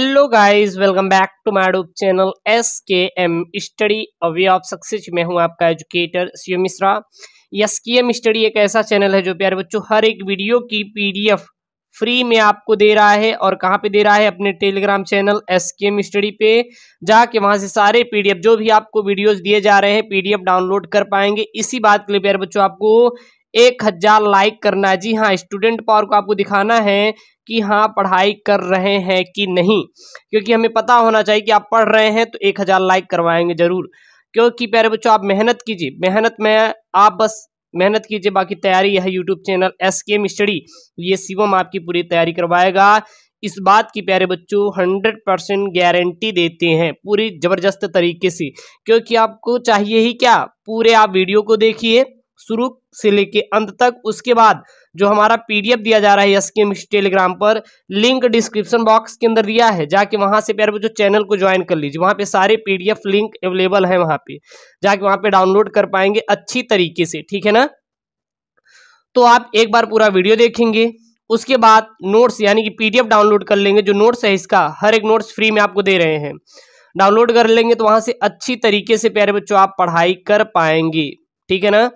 hello guys welcome back to my डूब channel S K M study a way of success मैं हूं आपका educator सीओ Mishra S K M study एक ऐसा चैनल है जो प्यारे बच्चों हर एक वीडियो की पीडीएफ फ्री में आपको दे रहा है और कहां पे दे रहा है अपने telegram channel S K M study पे जाके वहां से सारे पीडीएफ जो भी आपको वीडियोज दिए जा रहे हैं पीडीएफ डाउनलोड कर पाएंगे इसी बात के लिए प्यारे बच्चों आपको एक हजार लाइक करना है जी हाँ स्टूडेंट पावर को आपको दिखाना है कि हाँ पढ़ाई कर रहे हैं कि नहीं क्योंकि हमें पता होना चाहिए कि आप पढ़ रहे हैं तो एक हज़ार लाइक करवाएंगे ज़रूर क्योंकि प्यारे बच्चों आप मेहनत कीजिए मेहनत में आप बस मेहनत कीजिए बाकी तैयारी यह YouTube channel S K M study ये शिवम आपकी पूरी तैयारी करवाएगा इस बात की प्यारे बच्चों हंड्रेड परसेंट गारंटी देते हैं पूरी ज़बरदस्त तरीके से क्योंकि आपको चाहिए ही क्या पूरे आप वीडियो को देखिए शुरू से लेके अंत तक उसके बाद जो हमारा पीडीएफ दिया जा रहा है स्कीम टेलीग्राम पर लिंक डिस्क्रिप्शन बॉक्स के अंदर दिया है जाके वहां से प्यारे बच्चों चैनल को ज्वाइन कर लीजिए वहां पे सारे पीडीएफ लिंक अवेलेबल है वहां पे जाके वहां पे डाउनलोड कर पाएंगे अच्छी तरीके से ठीक है ना तो आप एक बार पूरा वीडियो देखेंगे उसके बाद नोट्स यानी कि पीडीएफ डाउनलोड कर लेंगे जो नोट्स है इसका हर एक नोट्स फ्री में आपको दे रहे हैं डाउनलोड कर लेंगे तो वहां से अच्छी तरीके से प्यारे बच्चों आप पढ़ाई कर पाएंगे ठीक है ना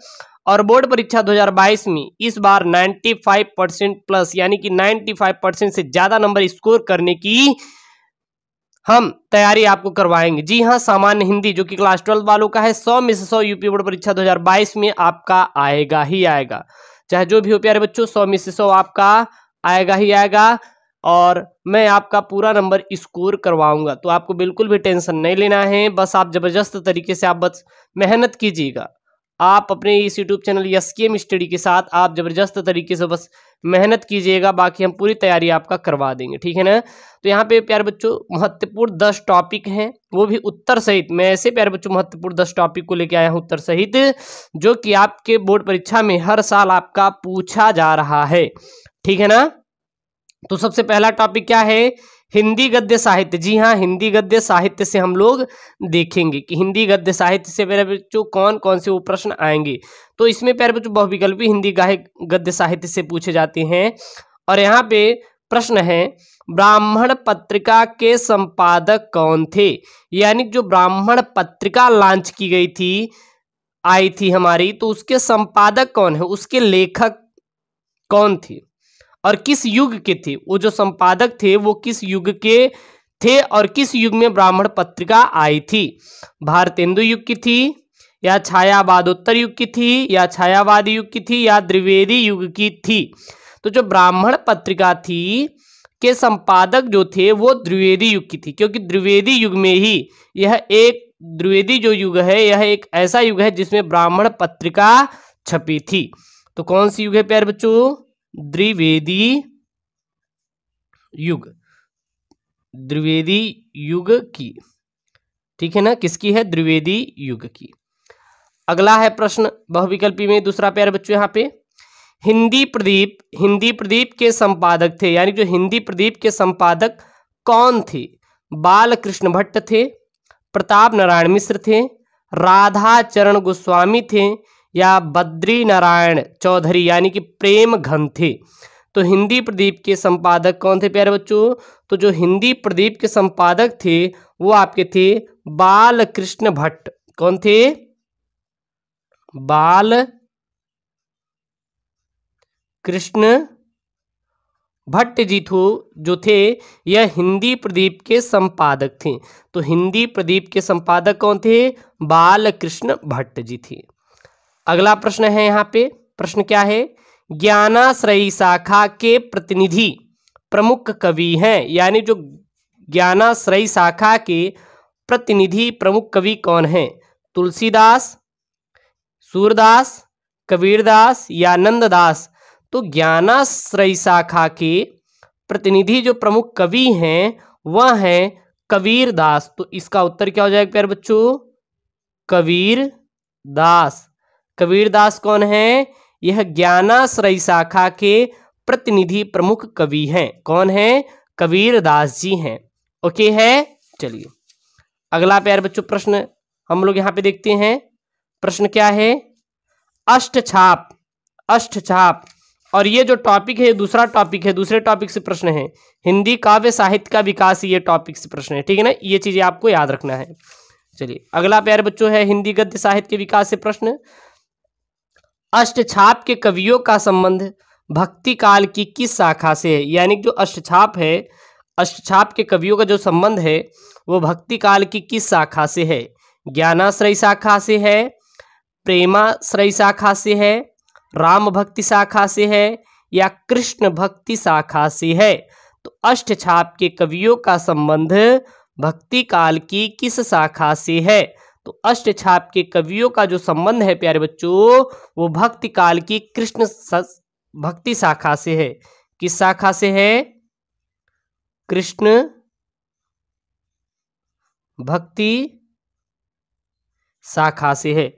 और बोर्ड परीक्षा 2022 में इस बार 95 परसेंट प्लस यानी कि 95 परसेंट से ज्यादा नंबर स्कोर करने की हम तैयारी आपको करवाएंगे जी हाँ सामान्य हिंदी जो कि क्लास ट्वेल्व वालों का है सौ में से सौ यूपी बोर्ड परीक्षा 2022 में आपका आएगा ही आएगा चाहे जो भी हो प्यारे बच्चों सौ में से सौ आपका आएगा ही आएगा और मैं आपका पूरा नंबर स्कोर करवाऊंगा तो आपको बिल्कुल भी टेंशन नहीं लेना है बस आप जबरदस्त तरीके से आप बस मेहनत कीजिएगा आप अपने इस YouTube channel S K M study के साथ आप ज़बरदस्त तरीके से बस मेहनत कीजिएगा बाकी हम पूरी तैयारी आपका करवा देंगे ठीक है ना तो यहाँ पे प्यारे बच्चों महत्वपूर्ण दस टॉपिक हैं वो भी उत्तर सहित मैं ऐसे प्यारे बच्चों महत्वपूर्ण दस टॉपिक को लेके आया हूँ उत्तर सहित जो कि आपके बोर्ड परीक्षा में हर साल आपका पूछा जा रहा है ठीक है ना तो सबसे पहला टॉपिक क्या है हिंदी गद्य साहित्य जी हाँ हिंदी गद्य साहित्य से हम लोग देखेंगे कि हिंदी गद्य साहित्य से मेरे बच्चों कौन कौन से वो प्रश्न आएंगे तो इसमें प्यारे बच्चों बहुविकल्पी हिंदी गायक गद्य साहित्य से पूछे जाते हैं और यहाँ पे प्रश्न है ब्राह्मण पत्रिका के संपादक कौन थे यानी जो ब्राह्मण पत्रिका लॉन्च की गई थी आई थी हमारी तो उसके संपादक कौन है उसके लेखक कौन थी और किस युग के थे वो जो संपादक थे वो किस युग के थे और किस युग में ब्राह्मण पत्रिका आई थी भारतेंदु युग की थी या छायावादोत्तर युग की थी या छायावाद युग की थी या द्विवेदी युग की थी तो जो ब्राह्मण पत्रिका थी के संपादक जो थे वो द्विवेदी युग की थी क्योंकि द्विवेदी युग में ही यह एक द्विवेदी जो युग है यह एक ऐसा युग है जिसमें ब्राह्मण पत्रिका छपी थी तो कौन सी युग है प्यार बच्चों द्विवेदी युग द्विवेदी युग की ठीक है ना किसकी है द्विवेदी युग की अगला है प्रश्न बहुविकल्पी में दूसरा प्यार बच्चों यहाँ पे हिंदी प्रदीप हिंदी प्रदीप के संपादक थे यानी जो हिंदी प्रदीप के संपादक कौन थे बाल कृष्ण भट्ट थे प्रताप नारायण मिश्र थे राधा चरण गोस्वामी थे या बद्री नारायण चौधरी यानी कि प्रेम थे तो हिंदी प्रदीप के संपादक कौन थे प्यारे बच्चों तो जो हिंदी प्रदीप के संपादक थे वो आपके थे बाल कृष्ण भट्ट कौन थे बाल कृष्ण भट्ट जी थो जो थे यह हिंदी प्रदीप के संपादक थे तो हिंदी प्रदीप के संपादक कौन थे बाल कृष्ण भट्ट जी थे अगला प्रश्न है यहाँ पे प्रश्न क्या है ज्ञानाश्रयी शाखा के प्रतिनिधि प्रमुख कवि हैं यानी जो ज्ञानाश्रयी शाखा के प्रतिनिधि प्रमुख कवि कौन हैं तुलसीदास सूरदास कबीरदास या नंददास तो ज्ञानाश्रयी शाखा के प्रतिनिधि जो प्रमुख कवि हैं वह हैं कबीर दास तो इसका उत्तर क्या हो जाएगा प्यारे बच्चों कबीर दास कबीरदास कौन है यह ज्ञानाश्रय शाखा के प्रतिनिधि प्रमुख कवि हैं कौन है कबीरदास जी हैं ओके है चलिए अगला प्यार बच्चों प्रश्न हम लोग यहाँ पे देखते हैं प्रश्न क्या है अष्ट छाप अष्ट छाप और ये जो टॉपिक है दूसरा टॉपिक है दूसरे टॉपिक से प्रश्न है हिंदी काव्य साहित्य का विकास ये टॉपिक से प्रश्न है ठीक है ना ये चीजें आपको याद रखना है चलिए अगला प्यार बच्चों है हिंदी गद्य साहित्य के विकास से प्रश्न अष्टछाप के कवियों का संबंध भक्ति काल की किस शाखा से है यानी जो अष्टछाप है अष्टछाप के कवियों का जो संबंध है वो भक्ति काल की किस शाखा से है ज्ञानाश्रय शाखा से है प्रेमाश्रय शाखा से है राम भक्ति शाखा से है या कृष्ण भक्ति शाखा से है तो अष्टछाप के कवियों का संबंध भक्ति काल की किस शाखा से है तो अष्ट छाप के कवियों का जो संबंध है प्यारे बच्चों वो भक्ति काल की कृष्ण भक्ति शाखा से है किस शाखा से है कृष्ण भक्ति शाखा से है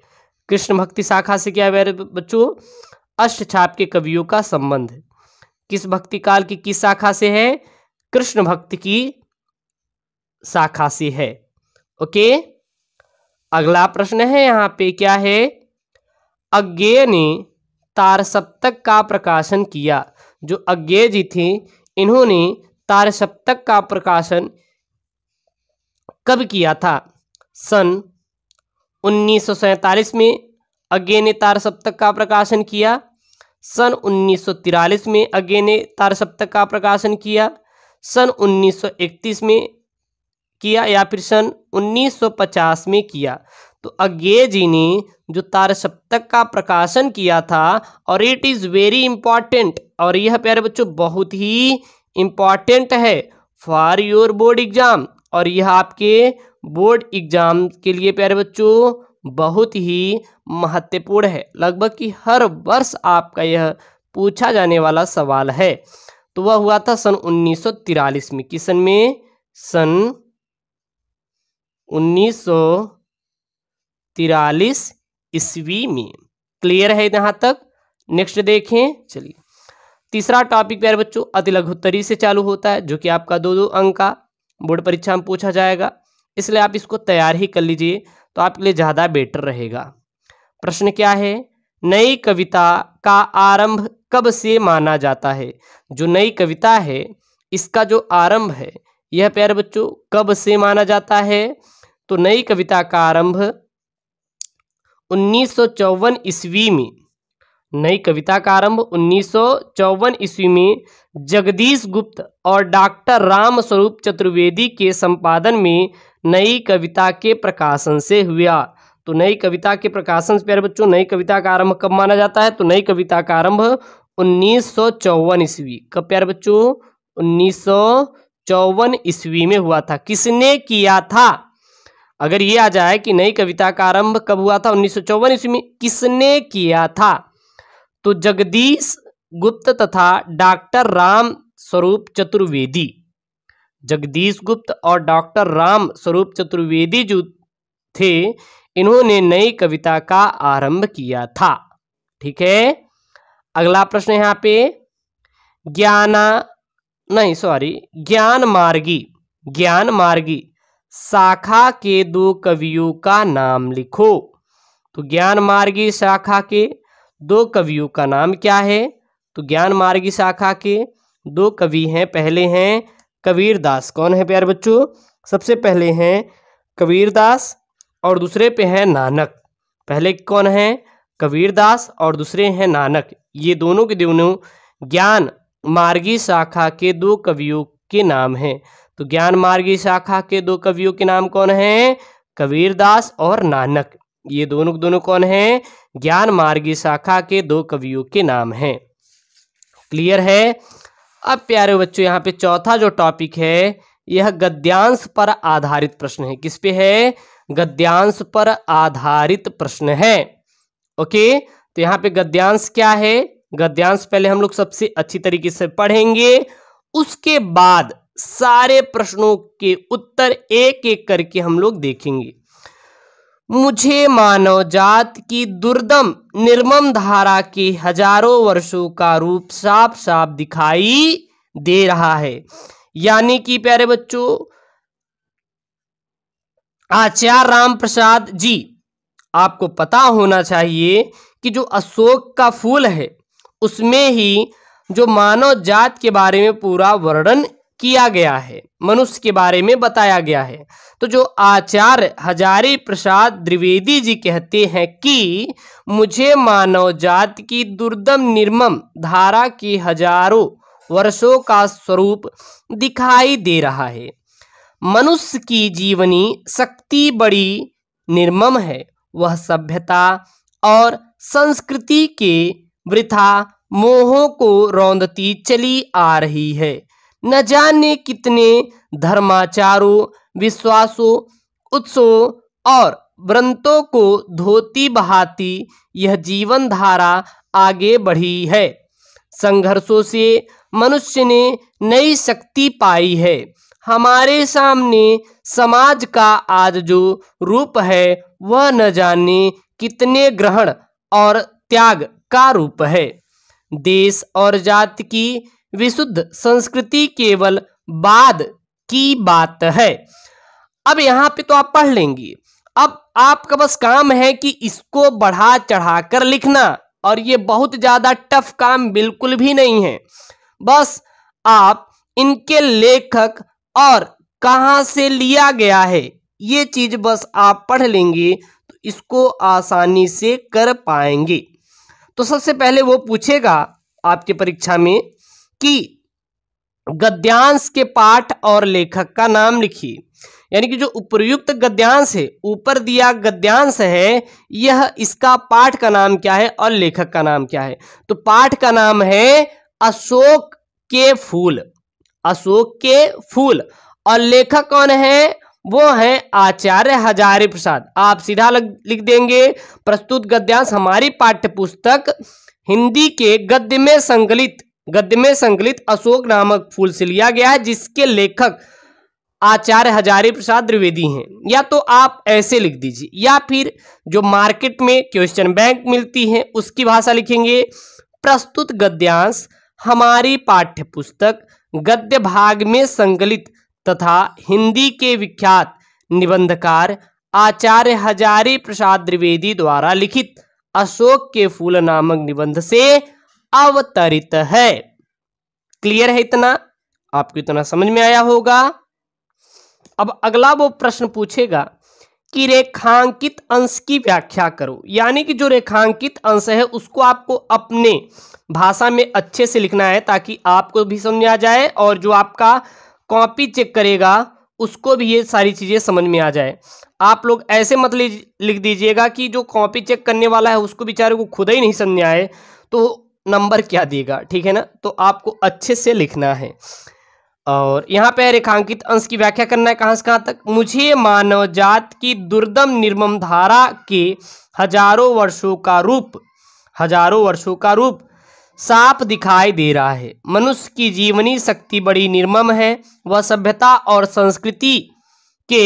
कृष्ण भक्ति शाखा से क्या है बच्चों अष्ट छाप के कवियों का संबंध है किस भक्ति काल की किस शाखा से है कृष्ण भक्ति की शाखा से है ओके अगला प्रश्न है यहाँ पे क्या है अज्ञे ने तार सप्तक का प्रकाशन किया जो अज्ञे जी थे इन्होंने तार सप्तक का प्रकाशन कब किया था सन 1947 में अज्ञे ने तार सप्तक का प्रकाशन किया सन 1943 में अज्ञे ने तार सप्तक का प्रकाशन किया सन 1931 में किया या फिर सन 1950 में किया तो अज्ञे जी ने जो तार सप्तक का प्रकाशन किया था और इट इज़ वेरी इम्पॉर्टेंट और यह प्यारे बच्चों बहुत ही इम्पॉर्टेंट है फॉर योर बोर्ड एग्ज़ाम और यह आपके बोर्ड एग्ज़ाम के लिए प्यारे बच्चों बहुत ही महत्वपूर्ण है लगभग कि हर वर्ष आपका यह पूछा जाने वाला सवाल है तो वह हुआ था सन 1943 में किसन में सन 1943 तिरालीस ईस्वी में क्लियर है यहां तक नेक्स्ट देखें चलिए तीसरा टॉपिक प्यारे बच्चों अति लघुत्तरी से चालू होता है जो कि आपका दो दो अंक का बोर्ड परीक्षा में पूछा जाएगा इसलिए आप इसको तैयार ही कर लीजिए तो आपके लिए ज़्यादा बेटर रहेगा प्रश्न क्या है नई कविता का आरंभ कब से माना जाता है जो नई कविता है इसका जो आरंभ है यह प्यारे बच्चों कब से माना जाता है तो नई कविता का आरंभ उन्नीस ईस्वी में नई कविता का आरंभ उन्नीस ईस्वी में जगदीश गुप्त और डॉक्टर रामस्वरूप चतुर्वेदी के संपादन में नई कविता के प्रकाशन से हुआ तो नई कविता के प्रकाशन से प्यारे बच्चों नई कविता का आरंभ कब माना जाता है तो नई कविता का आरंभ उन्नीस ईस्वी कब प्यारे बच्चों उन्नीस ईस्वी में हुआ था किसने किया था अगर ये आ जाए कि नई कविता का आरंभ कब हुआ था उन्नीस सौ ईस्वी में किसने किया था तो जगदीश गुप्त तथा डॉक्टर राम स्वरूप चतुर्वेदी जगदीश गुप्त और डॉक्टर राम स्वरूप चतुर्वेदी जो थे इन्होंने नई कविता का आरंभ किया था ठीक है अगला प्रश्न यहाँ पे ज्ञाना नहीं सॉरी ज्ञान मार्गी ज्ञान मार्गी शाखा के दो कवियों का नाम लिखो तो ज्ञान मार्गी शाखा के दो कवियों का नाम क्या है तो ज्ञान मार्गी शाखा के दो कवि हैं पहले हैं कबीर दास कौन है प्यारे बच्चों सबसे पहले हैं कबीर दास और दूसरे पे हैं नानक पहले कौन है कबीर दास और दूसरे हैं नानक ये दोनों के दोनों ज्ञान मार्गी शाखा के दो कवियों के नाम हैं तो ज्ञान मार्गी शाखा के दो कवियों के नाम कौन हैं कबीरदास और नानक ये दोनों दोनों कौन हैं ज्ञान मार्गी शाखा के दो कवियों के नाम हैं क्लियर है अब प्यारे बच्चों यहाँ पे चौथा जो टॉपिक है यह गद्यांश पर आधारित प्रश्न है किस पे है गद्यांश पर आधारित प्रश्न है ओके तो यहाँ पे गद्यांश क्या है गद्यांश पहले हम लोग सबसे अच्छी तरीके से पढ़ेंगे उसके बाद सारे प्रश्नों के उत्तर एक एक करके हम लोग देखेंगे मुझे मानव जात की दुर्दम निर्मम धारा के हजारों वर्षों का रूप साफ साफ दिखाई दे रहा है यानी कि प्यारे बच्चों आचार्य राम प्रसाद जी आपको पता होना चाहिए कि जो अशोक का फूल है उसमें ही जो मानव जात के बारे में पूरा वर्णन किया गया है मनुष्य के बारे में बताया गया है तो जो आचार्य हजारी प्रसाद द्विवेदी जी कहते हैं कि मुझे मानव जाति की दुर्दम निर्मम धारा की हजारों वर्षों का स्वरूप दिखाई दे रहा है मनुष्य की जीवनी शक्ति बड़ी निर्मम है वह सभ्यता और संस्कृति के वृथा मोहों को रौंदती चली आ रही है न जाने कितने धर्माचारों विश्वासों उत्सवों और व्रंतों को धोती बहाती यह जीवन धारा आगे बढ़ी है संघर्षों से मनुष्य ने नई शक्ति पाई है हमारे सामने समाज का आज जो रूप है वह न जाने कितने ग्रहण और त्याग का रूप है देश और जाति की विशुद्ध संस्कृति केवल बाद की बात है अब यहां पे तो आप पढ़ लेंगी अब आपका बस काम है कि इसको बढ़ा चढ़ा कर लिखना और ये बहुत ज़्यादा टफ काम बिल्कुल भी नहीं है बस आप इनके लेखक और कहां से लिया गया है ये चीज़ बस आप पढ़ लेंगे तो इसको आसानी से कर पाएंगे तो सबसे पहले वो पूछेगा आपके परीक्षा में कि गद्यांश के पाठ और लेखक का नाम लिखिए यानी कि जो उपर्युक्त गद्यांश है ऊपर दिया गद्यांश है यह इसका पाठ का नाम क्या है और लेखक का नाम क्या है तो पाठ का नाम है अशोक के फूल अशोक के फूल और लेखक कौन है वो है आचार्य हजारे प्रसाद आप सीधा लिख देंगे प्रस्तुत गद्यांश हमारी पाठ्य पुस्तक हिंदी के गद्य में संकलित गद्य में संकलित अशोक नामक फूल से लिया गया है जिसके लेखक आचार्य हजारी प्रसाद द्विवेदी हैं या तो आप ऐसे लिख दीजिए या फिर जो मार्केट में क्वेश्चन बैंक मिलती है उसकी भाषा लिखेंगे प्रस्तुत गद्यांश हमारी पाठ्य पुस्तक गद्य भाग में संकलित तथा हिंदी के विख्यात निबंधकार आचार्य हजारी प्रसाद द्विवेदी द्वारा लिखित अशोक के फूल नामक निबंध से अवतरित है क्लियर है इतना आपको इतना समझ में आया होगा अब अगला वो प्रश्न पूछेगा कि रेखांकित अंश की व्याख्या करो यानी कि जो रेखांकित अंश है उसको आपको अपने भाषा में अच्छे से लिखना है ताकि आपको भी समझ आ जाए और जो आपका कॉपी चेक करेगा उसको भी ये सारी चीज़ें समझ में आ जाए आप लोग ऐसे मत लिख दीजिएगा कि जो कॉपी चेक करने वाला है उसको बेचारे को खुद ही नहीं समझ आए तो नंबर क्या देगा ठीक है ना तो आपको अच्छे से लिखना है और यहाँ पे रेखांकित अंश की व्याख्या करना है कहाँ से कहाँ तक मुझे मानव जात की दुर्दम निर्मम धारा के हजारों वर्षों का रूप हजारों वर्षों का रूप साफ दिखाई दे रहा है मनुष्य की जीवनी शक्ति बड़ी निर्मम है वह सभ्यता और संस्कृति के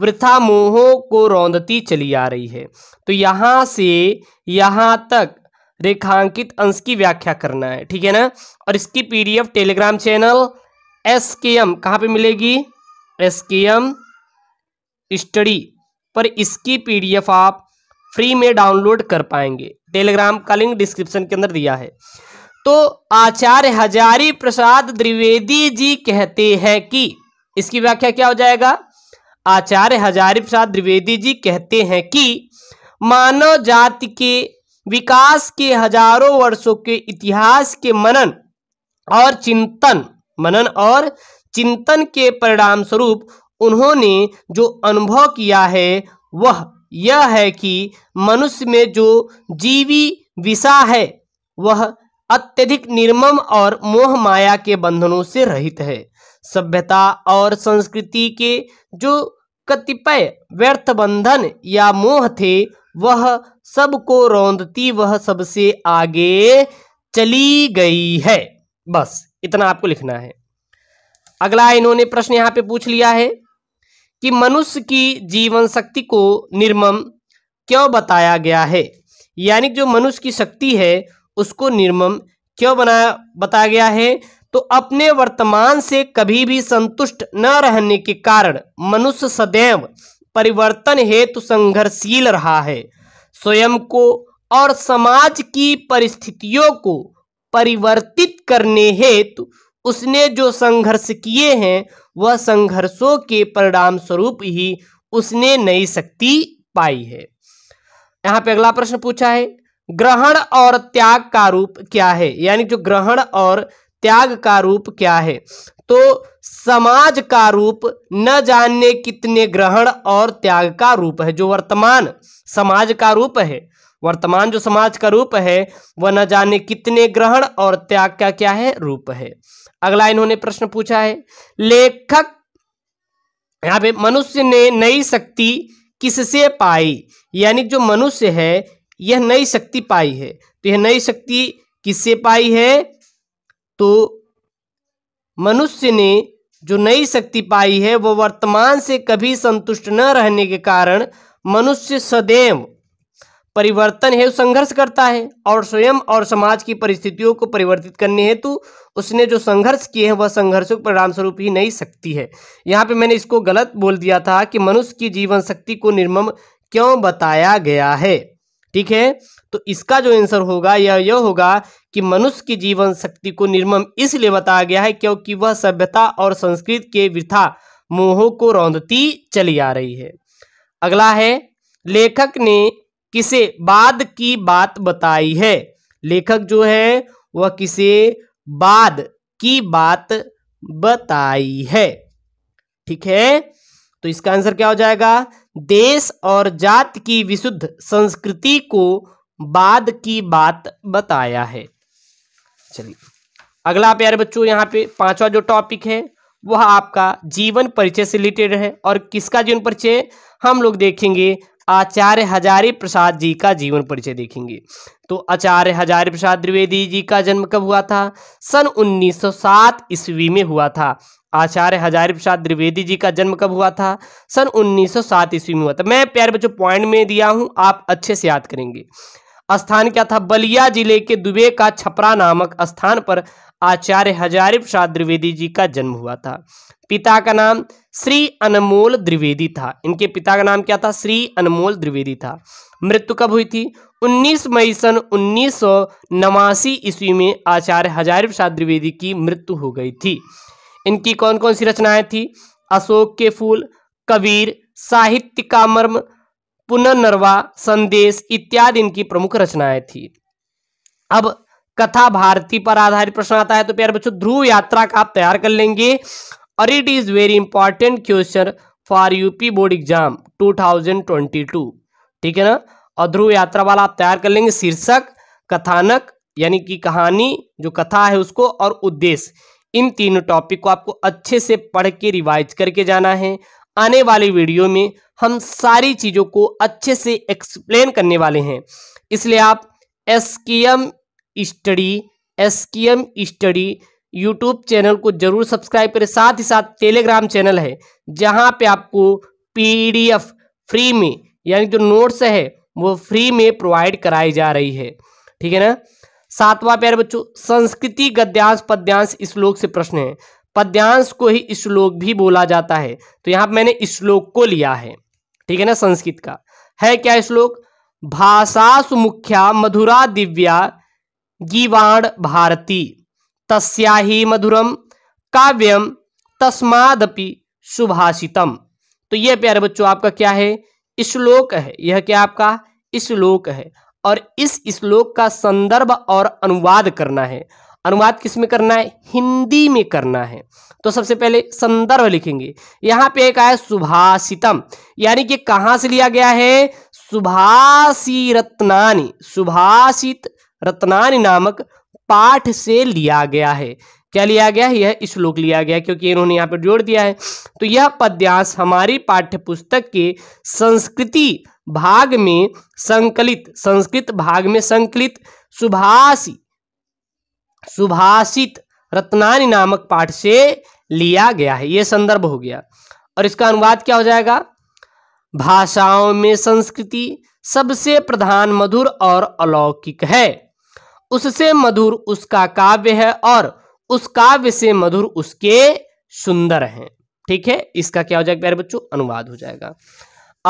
वृथा मोहों को रौंदती चली आ रही है तो यहाँ से यहाँ तक रेखांकित अंश की व्याख्या करना है ठीक है ना और इसकी PDF telegram channel S K M कहाँ पर मिलेगी एस के एम स्टडी पर इसकी पीडीएफ आप फ्री में डाउनलोड कर पाएंगे टेलीग्राम का लिंक डिस्क्रिप्शन के अंदर दिया है तो आचार्य हजारी प्रसाद द्विवेदी जी कहते हैं कि इसकी व्याख्या क्या हो जाएगा आचार्य हजारी प्रसाद द्विवेदी जी कहते हैं कि मानव जाति के विकास के हजारों वर्षों के इतिहास के मनन और चिंतन मनन और चिंतन के परिणाम स्वरूप उन्होंने जो अनुभव किया है वह यह है कि मनुष्य में जो जीवी विषा है वह अत्यधिक निर्मम और मोह माया के बंधनों से रहित है सभ्यता और संस्कृति के जो कतिपय व्यर्थ बंधन या मोह थे वह सबको रौंदती वह सबसे आगे चली गई है बस इतना आपको लिखना है अगला इन्होंने प्रश्न यहाँ पे पूछ लिया है कि मनुष्य की जीवन शक्ति को निर्मम क्यों बताया गया है यानी जो मनुष्य की शक्ति है उसको निर्मम क्यों बनाया बताया गया है तो अपने वर्तमान से कभी भी संतुष्ट न रहने के कारण मनुष्य सदैव परिवर्तन हेतु संघर्षशील रहा है स्वयं को और समाज की परिस्थितियों को परिवर्तित करने हेतु उसने जो संघर्ष किए हैं वह संघर्षों के परिणाम स्वरूप ही उसने नई शक्ति पाई है यहाँ पे अगला प्रश्न पूछा है ग्रहण और त्याग का रूप क्या है यानी जो ग्रहण और त्याग का रूप क्या है तो समाज का रूप न जानने कितने ग्रहण और त्याग का रूप है जो वर्तमान समाज का रूप है वर्तमान जो समाज का रूप है वह न जाने कितने ग्रहण और त्याग का क्या है रूप है अगला इन्होंने प्रश्न पूछा है लेखक यहां पे मनुष्य ने नई शक्ति किससे पाई यानी जो मनुष्य है यह नई शक्ति पाई है तो यह नई शक्ति किससे पाई है तो मनुष्य ने जो नई शक्ति पाई है वो वर्तमान से कभी संतुष्ट न रहने के कारण मनुष्य सदैव परिवर्तन हेतु संघर्ष करता है और स्वयं और समाज की परिस्थितियों को परिवर्तित करने हेतु उसने जो संघर्ष किए हैं वह संघर्षों के परिणाम स्वरूप ही नहीं सकती है यहाँ पे मैंने इसको गलत बोल दिया था कि मनुष्य की जीवन शक्ति को निर्मम क्यों बताया गया है ठीक है तो इसका जो आंसर होगा यह यह होगा कि मनुष्य की जीवन शक्ति को निर्मम इसलिए बताया गया है क्योंकि वह सभ्यता और संस्कृत के वृथा मोहों को रौंदती चली आ रही है अगला है लेखक ने किसे बाद की बात बताई है लेखक जो है वह किसे बाद की बात बताई है ठीक है तो इसका आंसर क्या हो जाएगा देश और जात की विशुद्ध संस्कृति को बाद की बात बताया है चलिए अगला प्यारे बच्चों यहाँ पे पांचवा जो टॉपिक है वह आपका जीवन परिचय से रिलेटेड है और किसका जीवन परिचय हम लोग देखेंगे आचार्य हजारे प्रसाद जी का जीवन परिचय देखेंगे तो आचार्य हजारी प्रसाद द्विवेदी जी का जन्म कब हुआ था सन 1907 ईस्वी में हुआ था आचार्य हजारी प्रसाद द्विवेदी जी का जन्म कब हुआ था सन 1907 ईस्वी में हुआ था मैं प्यारे बच्चों पॉइंट में दिया हूं आप अच्छे से याद करेंगे स्थान क्या था बलिया जिले के दुबे का छपरा नामक स्थान पर आचार्य हजारी प्रसाद द्विवेदी जी का जन्म हुआ था पिता का नाम श्री अनमोल द्विवेदी था इनके पिता का नाम क्या था श्री अनमोल द्विवेदी था मृत्यु कब हुई थी 19 मई सन उन्नीस ईस्वी में आचार्य हजारी प्रसाद द्विवेदी की मृत्यु हो गई थी इनकी कौन कौन सी रचनाएं थी अशोक के फूल कबीर साहित्य का मर्म पुनर्नरवा संदेश इत्यादि इनकी प्रमुख रचनाएं थी अब कथा भारती पर आधारित प्रश्न आता है तो प्यार बच्चों ध्रुव यात्रा का आप तैयार कर लेंगे और it is very important question for UP board exam 2022 ठीक है ना और ध्रुव यात्रा वाला आप तैयार कर लेंगे शीर्षक कथानक यानी कि कहानी जो कथा है उसको और उद्देश्य इन तीनों टॉपिक को आपको अच्छे से पढ़ के रिवाइज करके जाना है आने वाली वीडियो में हम सारी चीज़ों को अच्छे से एक्सप्लेन करने वाले हैं इसलिए आप S K M study S K M study YouTube channel को जरूर सब्सक्राइब करें साथ ही साथ टेलीग्राम चैनल है जहां पे आपको पीडीएफ फ्री में यानी जो नोट्स है वो फ्री में प्रोवाइड कराई जा रही है ठीक है ना सातवां प्यारे बच्चों संस्कृति गद्यांश पद्यांश श्लोक से प्रश्न है पद्यांश को ही श्लोक भी बोला जाता है तो यहां पर मैंने श्लोक को लिया है ठीक है ना संस्कृत का है क्या श्लोक भाषा सुमुख्या मधुरा दिव्या गीवाण भारती तस्या ही मधुरम काव्यम तस्मादपि सुभाषितम तो यह प्यारे बच्चों आपका क्या है श्लोक है यह क्या आपका श्लोक है और इस श्लोक का संदर्भ और अनुवाद करना है अनुवाद किस में करना है हिंदी में करना है तो सबसे पहले संदर्भ लिखेंगे यहां पे एक आया सुभाषितम यानी कि कहां से लिया गया है सुभाषी रत्नानी सुभाषित रत्नानी नामक पाठ से लिया गया है क्या लिया गया है यह श्लोक लिया गया क्योंकि इन्होंने यहाँ पर जोड़ दिया है तो यह पद्यांश हमारी पाठ्य पुस्तक के संस्कृति भाग में संकलित संस्कृत भाग में संकलित सुभाषी सुभाषित रत्नानी नामक पाठ से लिया गया है यह संदर्भ हो गया और इसका अनुवाद क्या हो जाएगा भाषाओं में संस्कृति सबसे प्रधान मधुर और अलौकिक है उससे मधुर उसका काव्य है और उस काव्य से मधुर उसके सुंदर हैं ठीक है इसका क्या हो जाएगा प्यारे बच्चों अनुवाद हो जाएगा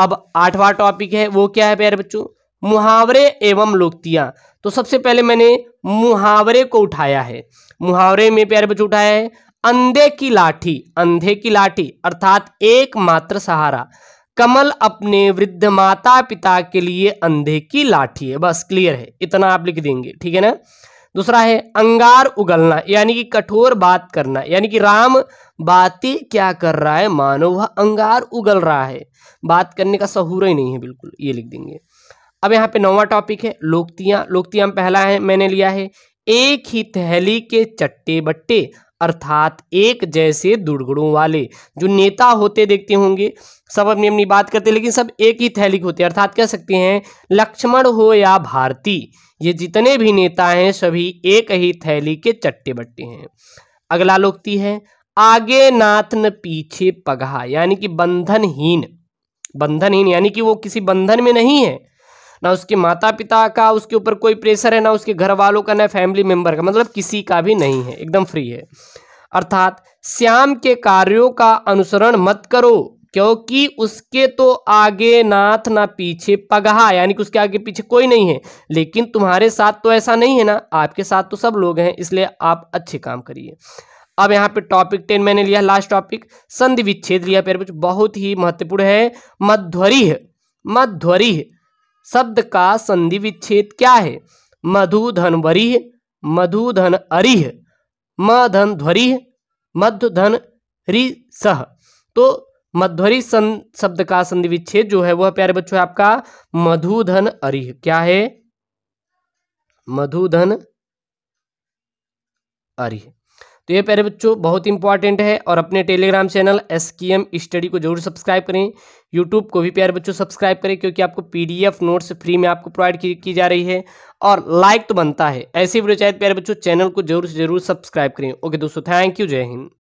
अब आठवां टॉपिक है वो क्या है प्यारे बच्चों मुहावरे एवं लोकतियाँ तो सबसे पहले मैंने मुहावरे को उठाया है मुहावरे में प्यारे बच्चों उठाया है अंधे की लाठी अंधे की लाठी अर्थात एकमात्र सहारा कमल अपने वृद्ध माता पिता के लिए अंधे की लाठी है बस क्लियर है इतना आप लिख देंगे ठीक है ना दूसरा है अंगार उगलना यानी कि कठोर बात करना यानी कि राम बातें क्या कर रहा है मानो वह अंगार उगल रहा है बात करने का सहूर ही नहीं है बिल्कुल ये लिख देंगे अब यहाँ पे नौवा टॉपिक है लोकतियाँ लोकतियाँ पहला है मैंने लिया है एक ही थैली के चट्टे बट्टे अर्थात एक जैसे दुर्गुणों वाले जो नेता होते देखते होंगे सब अपनी अपनी बात करते लेकिन सब एक ही थैली के होते अर्थात कह सकते हैं लक्ष्मण हो या भारती ये जितने भी नेता हैं सभी एक ही थैली के चट्टे बट्टे हैं अगला लोकती है आगे नाथन पीछे पगहा यानी कि बंधनहीन बंधनहीन यानी कि वो किसी बंधन में नहीं है ना उसके माता पिता का उसके ऊपर कोई प्रेशर है ना उसके घर वालों का ना फैमिली मेम्बर का मतलब किसी का भी नहीं है एकदम फ्री है अर्थात श्याम के कार्यों का अनुसरण मत करो क्योंकि उसके तो आगे नाथ ना पीछे पगहा यानी कि उसके आगे पीछे कोई नहीं है लेकिन तुम्हारे साथ तो ऐसा नहीं है ना आपके साथ तो सब लोग हैं इसलिए आप अच्छे काम करिए अब यहाँ पे टॉपिक टेन मैंने लिया लास्ट टॉपिक संधि विच्छेद लिया पेड़ बहुत ही महत्वपूर्ण है मध्वरी मध्वरी शब्द का संधि विच्छेद क्या है मधु धन वरी मधु धन अरिह म धन ध्वरी मध्य धन सह तो मध्वरी शब्द का संधि विच्छेद जो है वह प्यारे बच्चों आपका मधुधन अरिह क्या है मधुधन अरिह तो ये प्यारे बच्चों बहुत इंपॉर्टेंट है और अपने telegram channel S K M study को जरूर सब्सक्राइब करें यूट्यूब को भी प्यारे बच्चों सब्सक्राइब करें क्योंकि आपको पीडीएफ नोट्स फ्री में आपको प्रोवाइड की, की जा रही है और लाइक तो बनता है ऐसी वीडियो चाहे तो प्यारे बच्चों चैनल को जरूर से जरूर सब्सक्राइब करें ओके दोस्तों थैंक यू जय हिंद